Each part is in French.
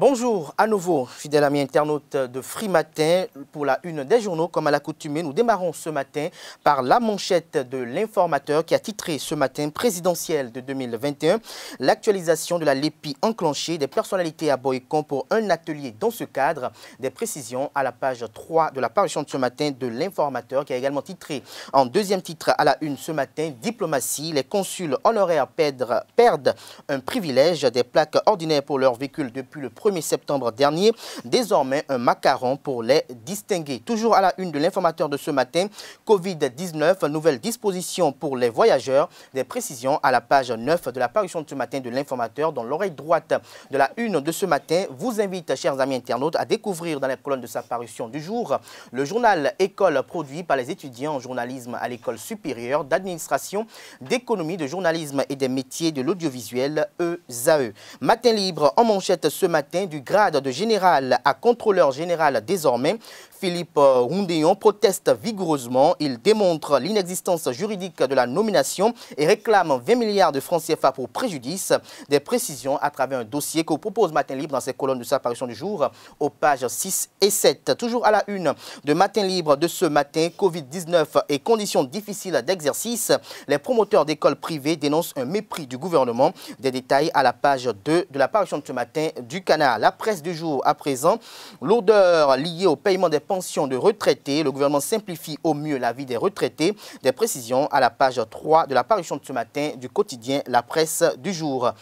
Bonjour à nouveau, fidèles amis internautes de Free Matin pour la une des journaux. Comme à l'accoutumée, nous démarrons ce matin par la manchette de l'informateur qui a titré ce matin présidentiel de 2021, l'actualisation de la LEPI enclenchée des personnalités à Boycon pour un atelier dans ce cadre. Des précisions à la page 3 de la parution de ce matin de l'informateur qui a également titré en deuxième titre à la une ce matin, diplomatie, les consuls honoraires perdent, un privilège des plaques ordinaires pour leur véhicule depuis le premier 1er septembre dernier. Désormais, un macaron pour les distinguer. Toujours à la une de l'informateur de ce matin, Covid-19, nouvelle disposition pour les voyageurs. Des précisions à la page 9 de la parution de ce matin de l'informateur dans l'oreille droite de la une de ce matin. Vous invite, chers amis internautes, à découvrir dans la colonne de sa parution du jour le journal École produit par les étudiants en journalisme à l'école supérieure d'administration, d'économie, de journalisme et des métiers de l'audiovisuel EZAe. E. Matin libre en manchette ce matin du grade de général à contrôleur général désormais. Philippe euh, Roundéon proteste vigoureusement. Il démontre l'inexistence juridique de la nomination et réclame 20 milliards de francs CFA pour préjudice. Des précisions à travers un dossier que propose Matin Libre dans ses colonnes de sa parution du jour aux pages 6 et 7. Toujours à la une de Matin Libre de ce matin, Covid-19 et conditions difficiles d'exercice. Les promoteurs d'écoles privées dénoncent un mépris du gouvernement. Des détails à la page 2 de la parution de ce matin du canal. La presse du jour à présent, l'odeur liée au paiement des Pension de retraités. Le gouvernement simplifie au mieux la vie des retraités. Des précisions à la page 3 de la parution de ce matin du quotidien La Presse du jour.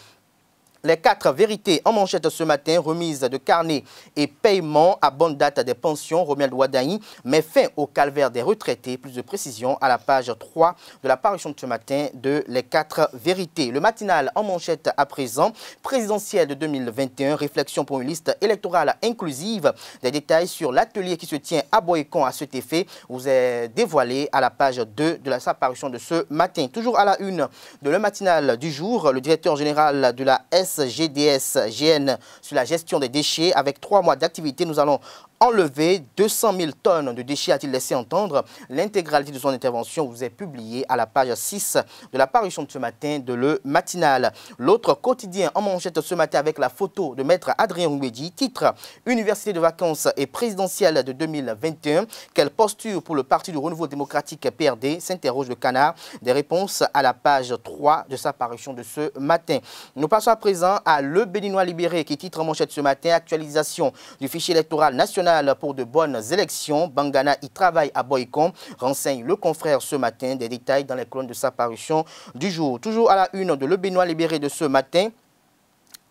Les quatre vérités en manchette ce matin, remise de carnet et paiement à bonne date des pensions, Romel Douadani met fin au calvaire des retraités. Plus de précision à la page 3 de la parution de ce matin de Les quatre vérités. Le matinal en manchette à présent, présidentiel de 2021, réflexion pour une liste électorale inclusive. Des détails sur l'atelier qui se tient à Boycon à cet effet vous est dévoilé à la page 2 de la parution de ce matin. Toujours à la une de le matinal du jour, le directeur général de la S GDS, GN sur la gestion des déchets. Avec trois mois d'activité, nous allons enlevé 200 000 tonnes de déchets, a-t-il laissé entendre. L'intégralité de son intervention vous est publiée à la page 6 de la parution de ce matin de Le Matinal. L'autre quotidien en manchette ce matin avec la photo de maître Adrien Ouedi, titre « Université de vacances et présidentielle de 2021, quelle posture pour le Parti du renouveau démocratique PRD ?» s'interroge le canard. Des réponses à la page 3 de sa parution de ce matin. Nous passons à présent à Le Béninois libéré qui titre en manchette ce matin « Actualisation du fichier électoral national pour de bonnes élections. Bangana y travaille à Boycon, renseigne le confrère ce matin. Des détails dans les colonnes de sa parution du jour. Toujours à la une de Le Benoît libéré de ce matin.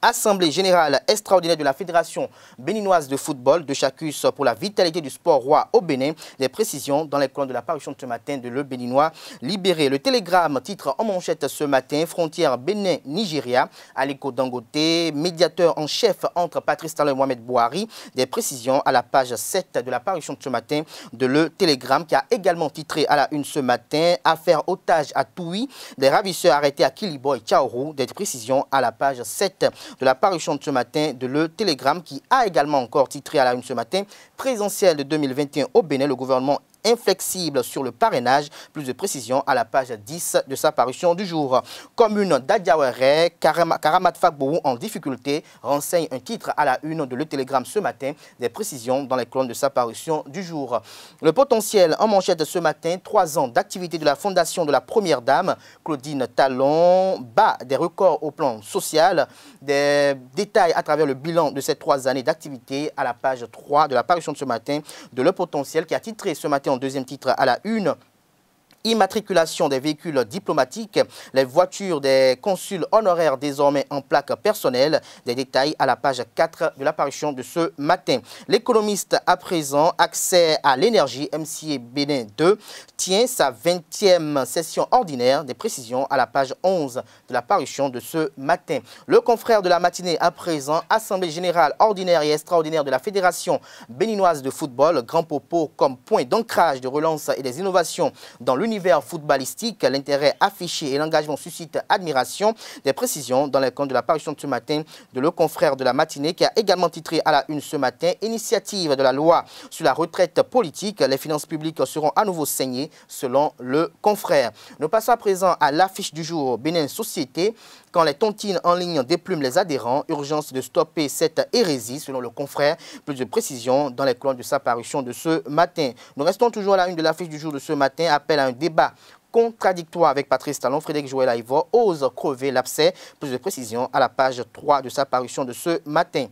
Assemblée générale extraordinaire de la Fédération béninoise de football de Chacus pour la vitalité du sport roi au Bénin. Des précisions dans les colonnes de la parution de ce matin de Le Béninois libéré. Le télégramme titre en manchette ce matin Frontière Bénin-Nigeria. Aliko Dangote, médiateur en chef entre Patrice Talon et Mohamed Bouhari. Des précisions à la page 7 de la parution de ce matin de Le Télégramme qui a également titré à la une ce matin Affaire otage à Toui. Des ravisseurs arrêtés à Kiliboy, et Des précisions à la page 7 de la parution de ce matin de le Télégramme qui a également encore titré à la une ce matin « Présentiel de 2021 au Bénin, le gouvernement inflexible sur le parrainage. Plus de précisions à la page 10 de sa parution du jour. Commune d'Adiawere, Karamat Fagbourou en difficulté, renseigne un titre à la une de Le Télégramme ce matin. Des précisions dans les colonnes de sa parution du jour. Le potentiel en manchette ce matin, trois ans d'activité de la Fondation de la Première Dame, Claudine Talon, bat des records au plan social. Des détails à travers le bilan de ces trois années d'activité à la page 3 de la parution de ce matin de Le Potentiel qui a titré ce matin deuxième titre à la une immatriculation des véhicules diplomatiques, les voitures des consuls honoraires désormais en plaque personnelle. Des détails à la page 4 de l'apparition de ce matin. L'économiste à présent, accès à l'énergie, MCA Bénin 2, tient sa 20e session ordinaire. Des précisions à la page 11 de l'apparition de ce matin. Le confrère de la matinée à présent, Assemblée générale ordinaire et extraordinaire de la Fédération béninoise de football, grand propos comme point d'ancrage de relance et des innovations dans l'université l'univers footballistique, l'intérêt affiché et l'engagement suscitent admiration. Des précisions dans les comptes de la parution de ce matin de le confrère de la matinée qui a également titré à la une ce matin « Initiative de la loi sur la retraite politique, les finances publiques seront à nouveau saignées » selon le confrère. Nous passons à présent à l'affiche du jour Bénin Société. Quand les tontines en ligne déplument les adhérents, urgence de stopper cette hérésie, selon le confrère. Plus de précision dans les colonnes de sa parution de ce matin. Nous restons toujours à la une de l'affiche du jour de ce matin. Appel à un débat contradictoire avec Patrice Talon, Frédéric Joël Aivor ose crever l'abcès. Plus de précision à la page 3 de sa parution de ce matin.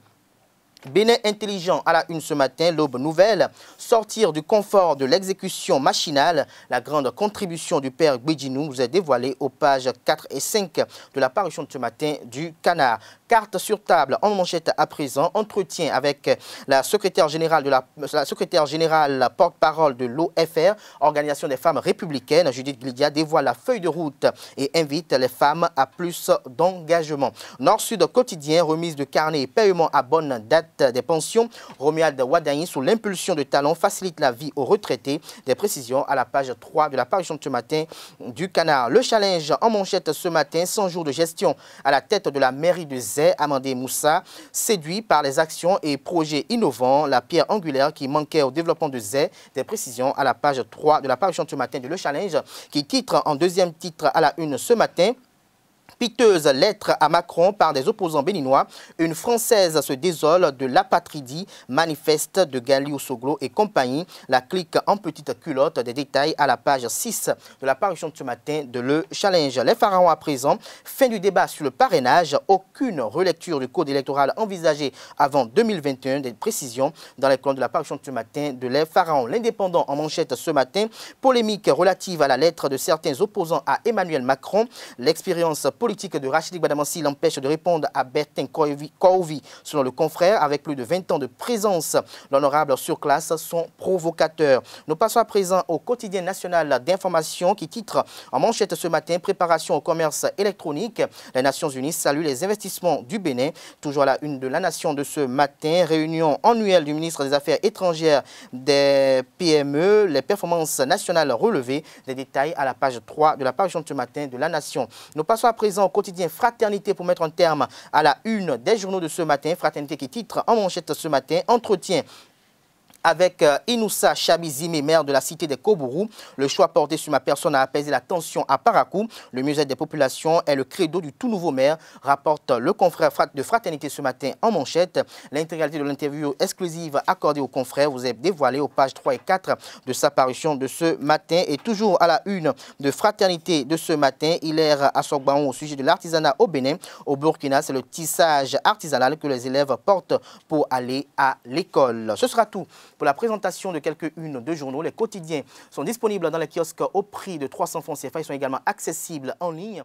Bénin intelligent à la une ce matin, l'aube nouvelle. Sortir du confort de l'exécution machinale, la grande contribution du père Guédinou vous est dévoilée aux pages 4 et 5 de la parution de ce matin du Canard. Carte sur table en manchette à présent, entretien avec la secrétaire générale de la, secrétaire générale porte-parole de l'OFR, Organisation des femmes républicaines, Judith Glidia dévoile la feuille de route et invite les femmes à plus d'engagement. Nord-Sud quotidien, remise de carnet paiement à bonne date euh, des pensions. Romuald Wadani, sous l'impulsion de Talon, facilite la vie aux retraités. Des précisions à la page 3 de la parution de ce matin du Canard. Le challenge en manchette ce matin, 100 jours de gestion à la tête de la mairie de Zé, Amandé Moussa, séduit par les actions et projets innovants, la pierre angulaire qui manquait au développement de Zé. Des précisions à la page 3 de la parution de ce matin de Le Challenge qui titre en deuxième titre à la une ce matin. Piteuse lettre à Macron par des opposants béninois, une Française se désole de l'apatridie manifeste de Galio Soglo et compagnie. La clique en petite culotte des détails à la page 6 de la parution de ce matin de Le Challenge. Les pharaons à présent, fin du débat sur le parrainage, aucune relecture du code électoral envisagée avant 2021, des précisions dans les colonnes de la parution de ce matin de Les pharaons. L'indépendant en manchette ce matin, polémique relative à la lettre de certains opposants à Emmanuel Macron, l'expérience politique de Rachid Badamansi l'empêche de répondre à Bertin kovi Selon le confrère, avec plus de 20 ans de présence, l'honorable sur classe, son provocateur. Nous passons à présent au quotidien national d'information qui titre en manchette ce matin « Préparation au commerce électronique ». Les Nations Unies saluent les investissements du Bénin. Toujours à la une de la nation de ce matin, réunion annuelle du ministre des Affaires étrangères des PME, les performances nationales relevées. Les détails à la page 3 de la page de ce matin de la nation. Nous passons présent au quotidien Fraternité pour mettre un terme à la une des journaux de ce matin. Fraternité qui titre en manchette ce matin, entretien avec euh, Inoussa Chabizimi, maire de la cité des Kobourou. Le choix porté sur ma personne a apaisé la tension à Parakou. Le musée des populations est le credo du tout nouveau maire, rapporte le confrère de Fraternité ce matin en manchette. L'intégralité de l'interview exclusive accordée au confrère vous est dévoilée aux pages 3 et 4 de sa parution de ce matin. Et toujours à la une de Fraternité de ce matin, il à Assogbaon au sujet de l'artisanat au Bénin. Au Burkina, c'est le tissage artisanal que les élèves portent pour aller à l'école. Ce sera tout pour la présentation de quelques unes de journaux. Les quotidiens sont disponibles dans les kiosques au prix de 300 francs CFA. Ils sont également accessibles en ligne.